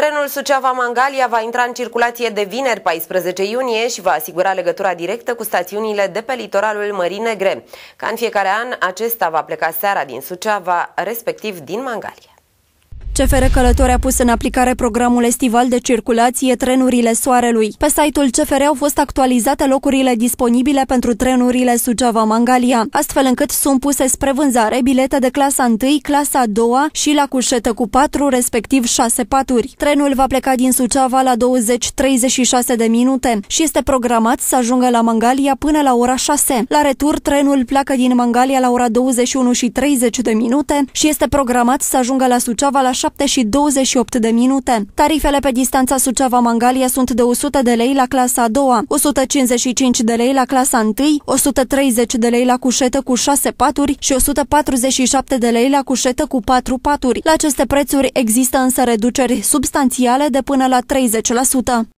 Trenul Suceava-Mangalia va intra în circulație de vineri 14 iunie și va asigura legătura directă cu stațiunile de pe litoralul Mării Negre. Ca în fiecare an, acesta va pleca seara din Suceava, respectiv din Mangalia. CFR Călători a pus în aplicare programul estival de circulație Trenurile Soarelui. Pe site-ul CFR au fost actualizate locurile disponibile pentru trenurile Suceava-Mangalia, astfel încât sunt puse spre vânzare bilete de clasa 1, clasa 2 și la cușetă cu 4, respectiv 6 paturi. Trenul va pleca din Suceava la 20-36 de minute și este programat să ajungă la Mangalia până la ora 6. La retur, trenul pleacă din Mangalia la ora 21 și 30 de minute și este programat să ajungă la Suceava la 7 și 28 de minute. Tarifele pe distanța Suceava-Mangalia sunt de 100 de lei la clasa a doua, 155 de lei la clasa întâi, 130 de lei la cușetă cu 6 paturi și 147 de lei la cușetă cu 4 paturi. La aceste prețuri există însă reduceri substanțiale de până la 30%.